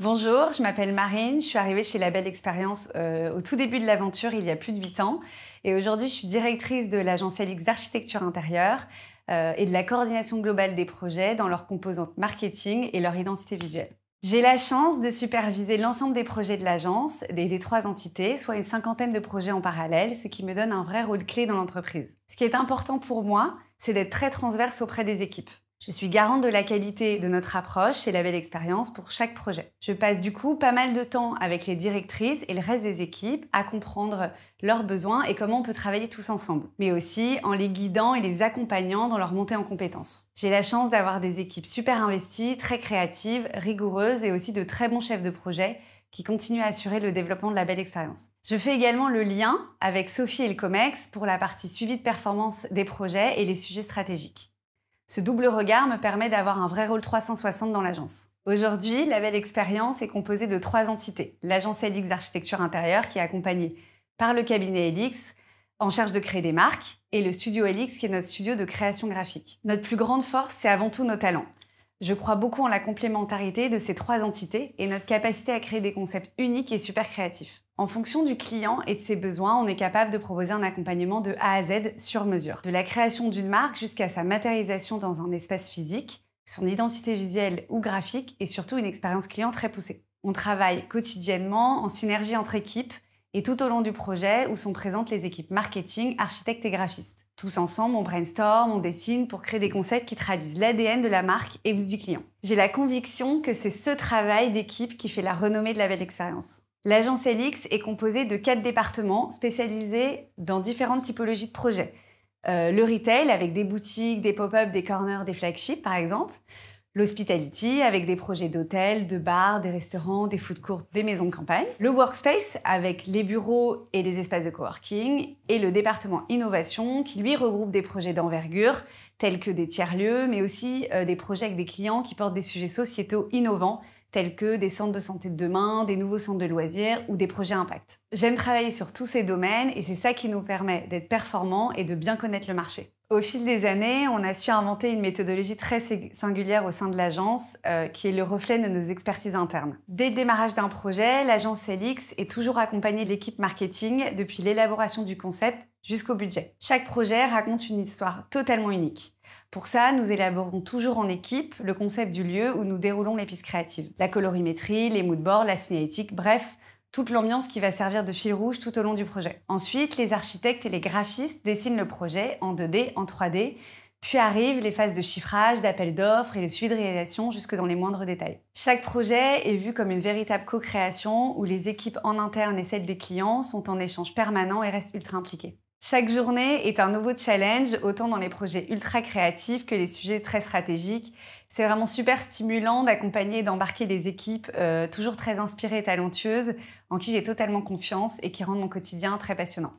Bonjour, je m'appelle Marine, je suis arrivée chez La Belle Expérience euh, au tout début de l'aventure il y a plus de 8 ans et aujourd'hui je suis directrice de l'agence LX d'architecture intérieure euh, et de la coordination globale des projets dans leurs composantes marketing et leur identité visuelle. J'ai la chance de superviser l'ensemble des projets de l'agence des trois entités, soit une cinquantaine de projets en parallèle, ce qui me donne un vrai rôle clé dans l'entreprise. Ce qui est important pour moi, c'est d'être très transverse auprès des équipes. Je suis garante de la qualité de notre approche et la belle expérience pour chaque projet. Je passe du coup pas mal de temps avec les directrices et le reste des équipes à comprendre leurs besoins et comment on peut travailler tous ensemble, mais aussi en les guidant et les accompagnant dans leur montée en compétences. J'ai la chance d'avoir des équipes super investies, très créatives, rigoureuses et aussi de très bons chefs de projet qui continuent à assurer le développement de la belle expérience. Je fais également le lien avec Sophie et le COMEX pour la partie suivi de performance des projets et les sujets stratégiques. Ce double regard me permet d'avoir un vrai rôle 360 dans l'agence. Aujourd'hui, la belle expérience est composée de trois entités. L'agence Helix d'architecture intérieure qui est accompagnée par le cabinet Elix, en charge de créer des marques, et le studio Helix qui est notre studio de création graphique. Notre plus grande force, c'est avant tout nos talents. Je crois beaucoup en la complémentarité de ces trois entités et notre capacité à créer des concepts uniques et super créatifs. En fonction du client et de ses besoins, on est capable de proposer un accompagnement de A à Z sur mesure. De la création d'une marque jusqu'à sa matérialisation dans un espace physique, son identité visuelle ou graphique et surtout une expérience client très poussée. On travaille quotidiennement en synergie entre équipes et tout au long du projet où sont présentes les équipes marketing, architectes et graphistes. Tous ensemble, on brainstorm, on dessine pour créer des concepts qui traduisent l'ADN de la marque et du client. J'ai la conviction que c'est ce travail d'équipe qui fait la renommée de la belle expérience. L'agence LX est composée de quatre départements spécialisés dans différentes typologies de projets. Euh, le retail avec des boutiques, des pop ups des corners, des flagships par exemple. L'hospitality avec des projets d'hôtels, de bars, des restaurants, des food courts, des maisons de campagne. Le workspace avec les bureaux et les espaces de coworking. Et le département innovation qui lui regroupe des projets d'envergure tels que des tiers-lieux, mais aussi euh, des projets avec des clients qui portent des sujets sociétaux innovants tels que des centres de santé de demain, des nouveaux centres de loisirs ou des projets impact. J'aime travailler sur tous ces domaines et c'est ça qui nous permet d'être performants et de bien connaître le marché. Au fil des années, on a su inventer une méthodologie très singulière au sein de l'agence, euh, qui est le reflet de nos expertises internes. Dès le démarrage d'un projet, l'agence LX est toujours accompagnée de l'équipe marketing depuis l'élaboration du concept jusqu'au budget. Chaque projet raconte une histoire totalement unique. Pour ça, nous élaborons toujours en équipe le concept du lieu où nous déroulons les pistes créatives. La colorimétrie, les moodboards, la cinétique, bref, toute l'ambiance qui va servir de fil rouge tout au long du projet. Ensuite, les architectes et les graphistes dessinent le projet en 2D, en 3D, puis arrivent les phases de chiffrage, d'appel d'offres et le suivi de réalisation jusque dans les moindres détails. Chaque projet est vu comme une véritable co-création où les équipes en interne et celles des clients sont en échange permanent et restent ultra impliquées. Chaque journée est un nouveau challenge, autant dans les projets ultra créatifs que les sujets très stratégiques. C'est vraiment super stimulant d'accompagner et d'embarquer des équipes euh, toujours très inspirées et talentueuses, en qui j'ai totalement confiance et qui rendent mon quotidien très passionnant.